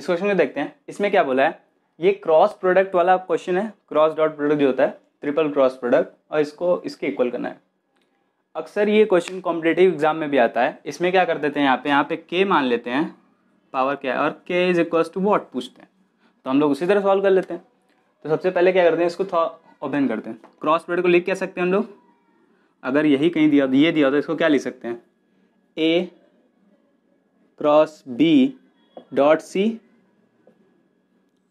इस क्वेश्चन को देखते हैं इसमें क्या बोला है ये क्रॉस प्रोडक्ट वाला क्वेश्चन है क्रॉस डॉट प्रोडक्ट जो होता है ट्रिपल क्रॉस प्रोडक्ट और इसको इसके इक्वल करना है अक्सर ये क्वेश्चन कॉम्पिटेटिव एग्जाम में भी आता है इसमें क्या कर देते हैं यहाँ पे यहाँ पे के मान लेते हैं पावर क्या है और के इज इक्वल टू वॉट पूछते हैं तो हम लोग उसी तरह सॉल्व कर लेते हैं तो सबसे पहले क्या करते हैं इसको थॉ ओपन करते हैं क्रॉस प्रोडक्ट को लिख क्या सकते हैं हम लोग अगर यही कहीं दिया ये दिया तो इसको क्या लिख सकते हैं A cross B dot C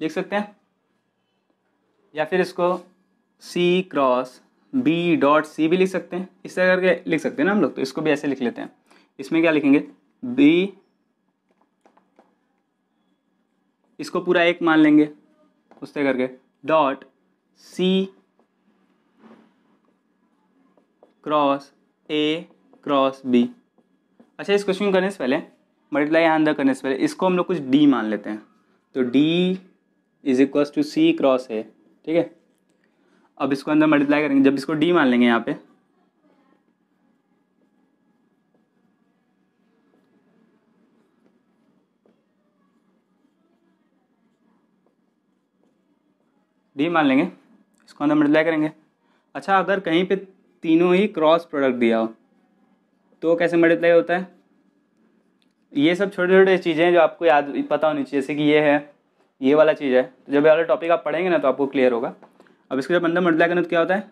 लिख सकते हैं या फिर इसको C cross B dot C भी लिख सकते हैं इस तरह करके लिख सकते हैं ना हम लोग तो इसको भी ऐसे लिख लेते हैं इसमें क्या लिखेंगे बी इसको पूरा एक मान लेंगे उस तरह करके dot C cross A cross B अच्छा इस क्वेश्चन करने से पहले मल्टीप्लाई आंदा करने से पहले इसको हम लोग कुछ डी मान लेते हैं तो D is equals to C cross A ठीक है अब इसको अंदर मल्टीप्लाई करेंगे जब इसको डी मान लेंगे यहाँ पे डी मान लेंगे इसको अंदर मल्टीप्लाई करेंगे अच्छा अगर कहीं पे तीनों ही क्रॉस प्रोडक्ट दिया हो तो कैसे मल्टीप्लाई होता है ये सब छोटे छोटे चीज़ें जो आपको याद पता होनी चाहिए जैसे कि ये है ये वाला चीज़ है तो जब ये वाला टॉपिक आप पढ़ेंगे ना तो आपको क्लियर होगा अब इसके जब अंदर मंडला गणित क्या होता है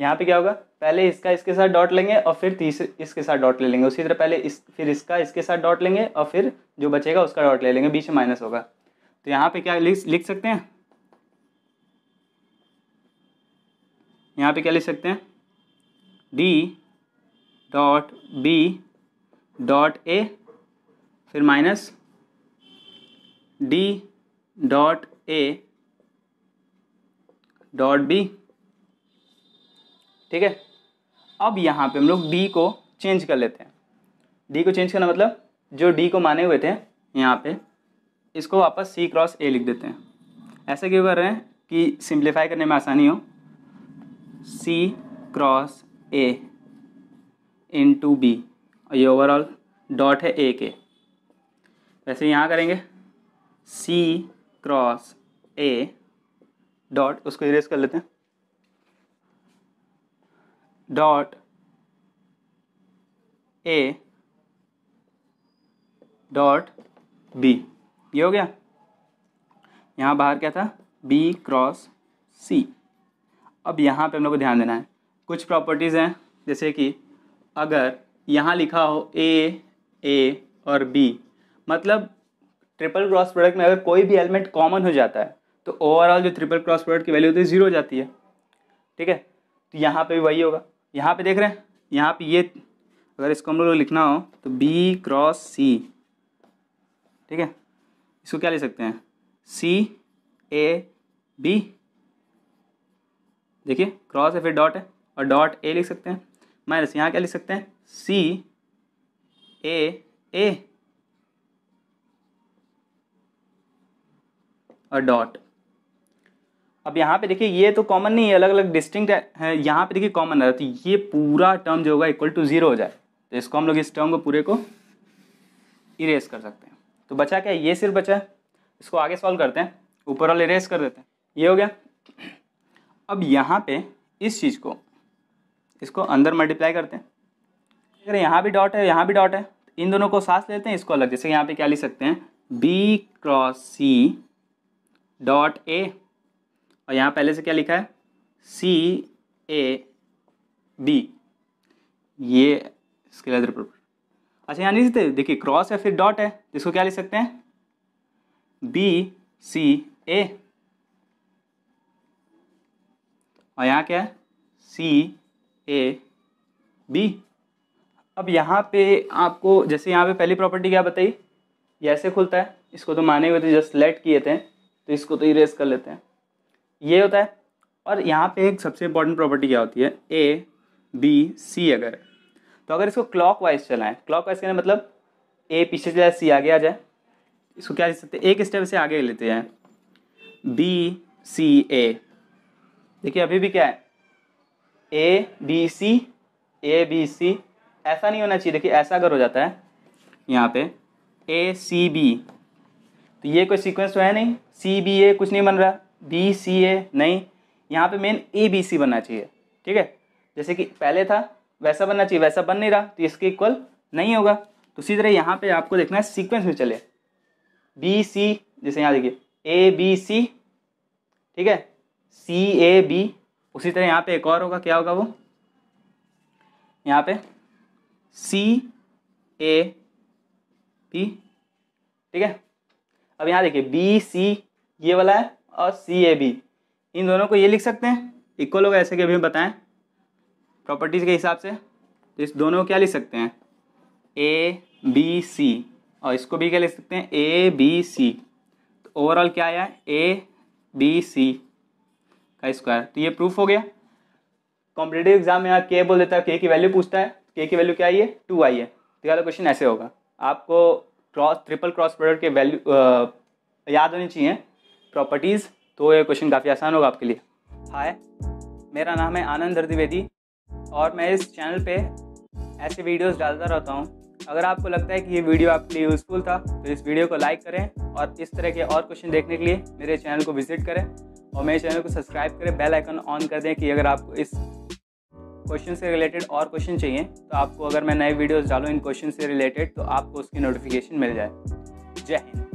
यहाँ पे क्या होगा पहले इसका इसके साथ डॉट लेंगे और फिर तीसरे इसके साथ डॉट ले लेंगे उसी तरह पहले इस फिर इसका इसके साथ डॉट लेंगे और फिर जो बचेगा उसका डॉट ले लेंगे बीच में माइनस होगा तो यहाँ पे क्या लिख लिख सकते हैं यहाँ पे क्या लिख सकते हैं D dot B dot A फिर minus D dot A dot B ठीक है अब यहाँ पे हम लोग डी को चेंज कर लेते हैं डी को चेंज करना मतलब जो डी को माने हुए थे यहाँ पे इसको वापस सी क्रॉस ए लिख देते हैं ऐसा क्यों कर रहे हैं कि सिंप्लीफाई करने में आसानी हो C cross A into B ये ओवरऑल डॉट है ए के वैसे यहाँ करेंगे सी क्रॉस ए डॉट उसको इरेज कर लेते हैं डॉट ए डॉट बी ये हो गया यहाँ बाहर क्या था बी क्रॉस सी अब यहाँ पे हम लोग को ध्यान देना है कुछ प्रॉपर्टीज़ हैं जैसे कि अगर यहाँ लिखा हो ए ए और बी मतलब ट्रिपल क्रॉस प्रोडक्ट में अगर कोई भी एलिमेंट कॉमन हो जाता है तो ओवरऑल जो ट्रिपल क्रॉस प्रोडक्ट की वैल्यू होती है ज़ीरो हो जाती है ठीक है तो यहाँ पे भी वही होगा यहाँ पे देख रहे हैं यहाँ पे ये अगर इसको हम लोग लिखना हो तो बी क्रॉस सी ठीक है इसको क्या ले सकते हैं सी ए बी देखिए क्रॉस है फिर डॉट है और डॉट ए लिख सकते हैं माइनस यहाँ क्या लिख सकते हैं सी ए ए और डॉट अब यहाँ पे देखिए ये तो कॉमन नहीं है अलग अलग डिस्टिंक्ट है यहाँ पे देखिए कॉमन है तो ये पूरा टर्म जो होगा इक्वल टू जीरो हो जाए तो इसको हम लोग इस टर्म को पूरे को इरेज कर सकते हैं तो बचा क्या ये सिर्फ बचा है इसको आगे सॉल्व करते हैं ऊपर वाले इरेज कर देते हैं ये हो गया अब यहाँ पे इस चीज़ को इसको अंदर मल्टीप्लाई करते हैं अगर यहाँ भी डॉट है यहाँ भी डॉट है तो इन दोनों को साथ लेते हैं इसको अलग जैसे यहाँ पे क्या लिख सकते हैं B cross C dot A और यहाँ पहले से क्या लिखा है सी ए बी ये इसके अदर प्रॉपर अच्छा यहाँ नहीं लिखते देखिए क्रॉस या फिर डॉट है तो इसको क्या लिख सकते हैं बी सी ए और यहाँ क्या है सी ए बी अब यहाँ पे आपको जैसे यहाँ पे पहली प्रॉपर्टी क्या बताई ये ऐसे खुलता है इसको तो माने हुए थे जस्ट लेट किए थे तो इसको तो इरेज कर लेते हैं ये होता है और यहाँ पे एक सबसे इम्पॉर्टेंट प्रॉपर्टी क्या होती है ए बी सी अगर तो अगर इसको क्लॉक वाइज चलाएँ क्लॉक वाइज कहना मतलब ए पीछे जाए सी आगे आ जाए इसको क्या ले सकते एक स्टेप से आगे लेते हैं बी सी ए देखिए अभी भी क्या है A B C A B C ऐसा नहीं होना चाहिए देखिए ऐसा अगर हो जाता है यहाँ पे ए सी बी तो ये कोई सीक्वेंस तो है नहीं सी बी ए कुछ नहीं बन रहा बी सी ए नहीं यहाँ पे मेन ए बी सी बनना चाहिए ठीक है जैसे कि पहले था वैसा बनना चाहिए वैसा बन नहीं रहा तो इसके इक्वल नहीं होगा तो उसी तरह यहाँ पे आपको देखना है सीक्वेंस में चले बी सी जैसे यहाँ देखिए ए बी सी ठीक है सी ए बी उसी तरह यहाँ पे एक और होगा क्या होगा वो यहाँ पे सी ए बी ठीक है अब यहाँ देखिए बी सी ये वाला है और सी ए बी इन दोनों को ये लिख सकते हैं इक्वल होगा ऐसे कि अभी बताएं प्रॉपर्टीज़ के हिसाब से तो इस दोनों को क्या लिख सकते हैं ए बी सी और इसको भी क्या लिख सकते हैं ए बी सी तो ओवरऑल क्या आया ए बी सी का स्क्वायर तो ये प्रूफ हो गया कॉम्पिटेटिव एग्जाम में यहाँ के बोल देता है के की वैल्यू पूछता है के की वैल्यू क्या आई है टू आई है तो वाला क्वेश्चन ऐसे होगा आपको क्रॉस ट्रिपल क्रॉस प्रोडक्ट के वैल्यू याद होनी चाहिए प्रॉपर्टीज़ तो ये क्वेश्चन काफ़ी आसान होगा आपके लिए हाय मेरा नाम है आनंद द्विवेदी और मैं इस चैनल पे ऐसे वीडियोस डालता रहता हूँ अगर आपको लगता है कि ये वीडियो आपके लिए यूज़फुल था तो इस वीडियो को लाइक करें और इस तरह के और क्वेश्चन देखने के लिए मेरे चैनल को विजिट करें और मेरे चैनल को सब्सक्राइब करें बेल आइकन ऑन कर दें कि अगर आपको इस क्वेश्चन से रिलेटेड और क्वेश्चन चाहिए तो आपको अगर मैं नए वीडियोस डालूँ इन क्वेश्चन से रिलेटेड तो आपको उसकी नोटिफिकेशन मिल जाए जय हिंद